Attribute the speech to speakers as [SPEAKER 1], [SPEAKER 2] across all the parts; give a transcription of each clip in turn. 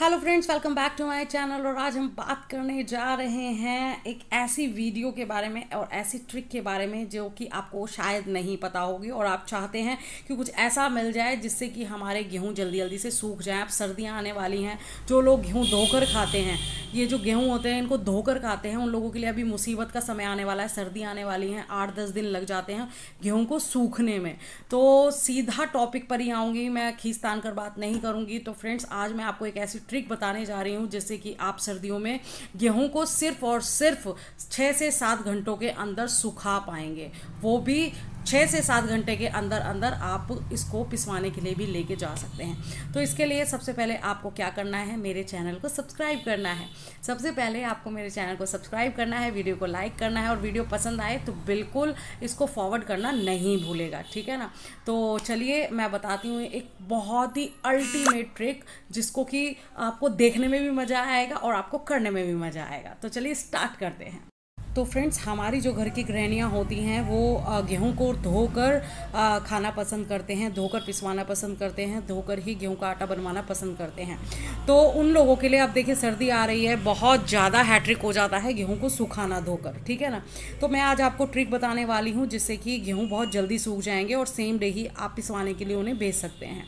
[SPEAKER 1] hello friends welcome back to my channel और आज हम बात करने जा रहे हैं एक ऐसी वीडियो के बारे में और ऐसी ट्रिक के बारे में जो कि आपको शायद नहीं पता होगी और आप चाहते हैं कि कुछ ऐसा मिल जाए जिससे कि हमारे गेहूं जल्दी जल्दी से सूख जाए अब सर्दियां आने वाली हैं जो लोग गेहूं धोकर खाते हैं ये जो गेहूँ होते हैं इनको धोकर खाते हैं उन लोगों के लिए अभी मुसीबत का समय आने वाला है सर्दी आने वाली है आठ दस दिन लग जाते हैं गेहूँ को सूखने में तो सीधा टॉपिक पर ही आऊँगी मैं खींच तान कर बात नहीं करूँगी तो फ्रेंड्स आज मैं आपको एक ऐसी ट्रिक बताने जा रही हूँ जैसे कि आप सर्दियों में गेहूँ को सिर्फ और सिर्फ छः से सात घंटों के अंदर सुखा पाएंगे वो भी छः से सात घंटे के अंदर अंदर आप इसको पिसवाने के लिए भी लेके जा सकते हैं तो इसके लिए सबसे पहले आपको क्या करना है मेरे चैनल को सब्सक्राइब करना है सबसे पहले आपको मेरे चैनल को सब्सक्राइब करना है वीडियो को लाइक करना है और वीडियो पसंद आए तो बिल्कुल इसको फॉरवर्ड करना नहीं भूलेगा ठीक है ना तो चलिए मैं बताती हूँ एक बहुत ही अल्टीमेट ट्रिक जिसको कि आपको देखने में भी मज़ा आएगा और आपको करने में भी मज़ा आएगा तो चलिए स्टार्ट करते हैं तो फ्रेंड्स हमारी जो घर की गृहणियाँ होती हैं वो गेहूँ को धोकर खाना पसंद करते हैं धोकर पिसवाना पसंद करते हैं धोकर ही गेहूँ का आटा बनवाना पसंद करते हैं तो उन लोगों के लिए आप देखिए सर्दी आ रही है बहुत ज़्यादा हैट्रिक हो जाता है गेहूँ को सुखाना धोकर ठीक है ना तो मैं आज आपको ट्रिक बताने वाली हूँ जिससे कि गेहूँ बहुत जल्दी सूख जाएंगे और सेम डे ही आप पिसवाने के लिए उन्हें भेज सकते हैं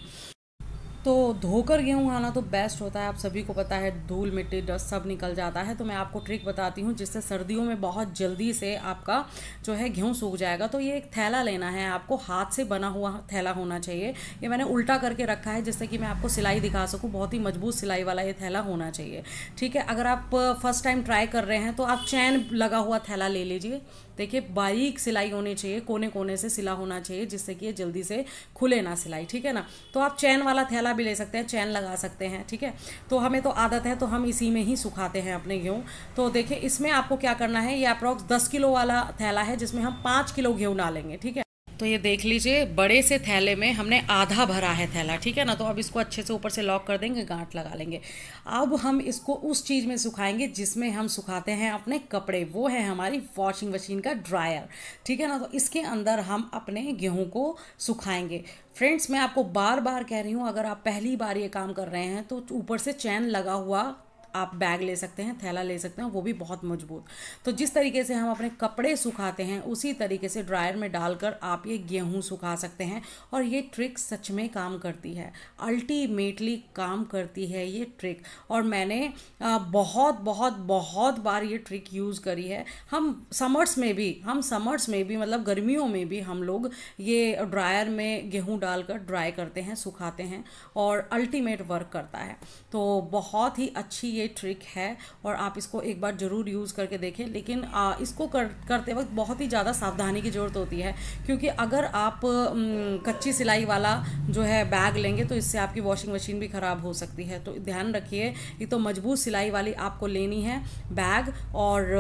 [SPEAKER 1] तो धोकर गेहूँ खाना तो बेस्ट होता है आप सभी को पता है धूल मिट्टी डस्ट सब निकल जाता है तो मैं आपको ट्रिक बताती हूँ जिससे सर्दियों में बहुत जल्दी से आपका जो है गेहूँ सूख जाएगा तो ये एक थैला लेना है आपको हाथ से बना हुआ थैला होना चाहिए ये मैंने उल्टा करके रखा है जिससे कि मैं आपको सिलाई दिखा सकूँ बहुत ही मजबूत सिलाई वाला ये थैला होना चाहिए ठीक है अगर आप फर्स्ट टाइम ट्राई कर रहे हैं तो आप चैन लगा हुआ थैला ले लीजिए देखिए बारीक सिलाई होनी चाहिए कोने कोने से सिला होना चाहिए जिससे कि ये जल्दी से खुले ना सिलाई ठीक है ना तो आप चैन वाला थैला पत्ता भी ले सकते हैं चैन लगा सकते हैं ठीक है तो हमें तो आदत है तो हम इसी में ही सुखाते हैं अपने गेहूँ तो देखिए इसमें आपको क्या करना है ये अप्रॉक्स दस किलो वाला थैला है जिसमें हम पाँच किलो गेहूँ डालेंगे ठीक है तो ये देख लीजिए बड़े से थैले में हमने आधा भरा है थैला ठीक है ना तो अब इसको अच्छे से ऊपर से लॉक कर देंगे गांठ लगा लेंगे अब हम इसको उस चीज़ में सुखाएंगे जिसमें हम सुखाते हैं अपने कपड़े वो है हमारी वॉशिंग मशीन का ड्रायर ठीक है ना तो इसके अंदर हम अपने गेहूँ को सुखाएंगे फ्रेंड्स मैं आपको बार बार कह रही हूँ अगर आप पहली बार ये काम कर रहे हैं तो ऊपर से चैन लगा हुआ आप बैग ले सकते हैं थैला ले सकते हैं वो भी बहुत मजबूत तो जिस तरीके से हम अपने कपड़े सुखाते हैं उसी तरीके से ड्रायर में डालकर आप ये गेहूँ सुखा सकते हैं और ये ट्रिक सच में काम करती है अल्टीमेटली काम करती है ये ट्रिक और मैंने बहुत बहुत बहुत बार ये ट्रिक यूज़ करी है हम समर्स में भी हम समर्स में भी मतलब गर्मियों में भी हम लोग ये ड्रायर में गेहूँ डालकर ड्राई करते हैं सुखाते हैं और अल्टीमेट वर्क करता है तो बहुत ही अच्छी ये ये ट्रिक है और आप इसको एक बार ज़रूर यूज़ करके देखें लेकिन आ, इसको कर करते वक्त बहुत ही ज़्यादा सावधानी की ज़रूरत होती है क्योंकि अगर आप न, कच्ची सिलाई वाला जो है बैग लेंगे तो इससे आपकी वॉशिंग मशीन भी ख़राब हो सकती है तो ध्यान रखिए ये तो मजबूत सिलाई वाली आपको लेनी है बैग और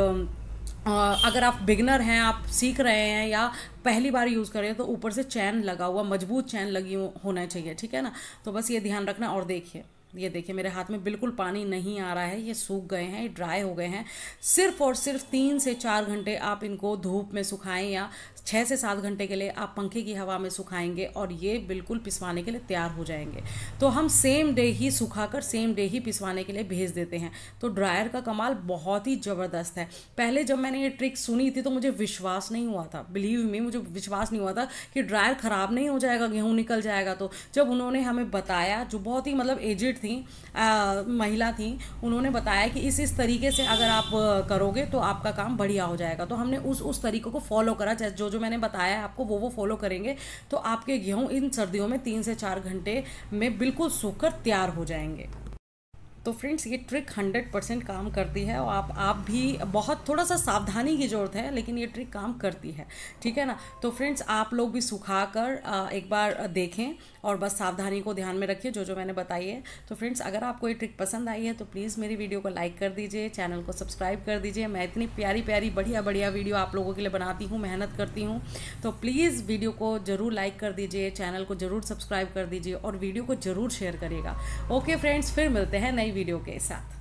[SPEAKER 1] अगर आप बिगनर हैं आप सीख रहे हैं या पहली बार यूज़ करें तो ऊपर से चैन लगा हुआ मजबूत चैन लगी होना चाहिए ठीक है ना तो बस ये ध्यान रखना और देखिए ये देखिए मेरे हाथ में बिल्कुल पानी नहीं आ रहा है ये सूख गए हैं ये ड्राई हो गए हैं सिर्फ और सिर्फ तीन से चार घंटे आप इनको धूप में सुखाएं या छः से सात घंटे के लिए आप पंखे की हवा में सुखाएंगे और ये बिल्कुल पिसवाने के लिए तैयार हो जाएंगे तो हम सेम डे ही सुखा कर सेम डे ही पिसवाने के लिए भेज देते हैं तो ड्रायर का कमाल बहुत ही ज़बरदस्त है पहले जब मैंने ये ट्रिक सुनी थी तो मुझे विश्वास नहीं हुआ था बिलीव में मुझे विश्वास नहीं हुआ था कि ड्रायर ख़राब नहीं हो जाएगा गेहूँ निकल जाएगा तो जब उन्होंने हमें बताया जो बहुत ही मतलब एजिड थी आ, महिला थी उन्होंने बताया कि इस इस तरीके से अगर आप करोगे तो आपका काम बढ़िया हो जाएगा तो हमने उस उस तरीक़ों को फॉलो करा जो जो मैंने बताया है आपको वो वो फॉलो करेंगे तो आपके गेहूँ इन सर्दियों में तीन से चार घंटे में बिल्कुल सूख तैयार हो जाएंगे तो फ्रेंड्स ये ट्रिक हंड्रेड परसेंट काम करती है और आप आप भी बहुत थोड़ा सा सावधानी की ज़रूरत है लेकिन ये ट्रिक काम करती है ठीक है ना तो फ्रेंड्स आप लोग भी सुखा कर एक बार देखें और बस सावधानी को ध्यान में रखिए जो जो मैंने बताई है तो फ्रेंड्स अगर आपको ये ट्रिक पसंद आई है तो प्लीज़ मेरी वीडियो को लाइक कर दीजिए चैनल को सब्सक्राइब कर दीजिए मैं इतनी प्यारी प्यारी बढ़िया बढ़िया वीडियो आप लोगों के लिए बनाती हूँ मेहनत करती हूँ तो प्लीज़ वीडियो को ज़रूर लाइक कर दीजिए चैनल को ज़रूर सब्सक्राइब कर दीजिए और वीडियो को ज़रूर शेयर करिएगा ओके फ्रेंड्स फिर मिलते हैं नई नई वीडियो के साथ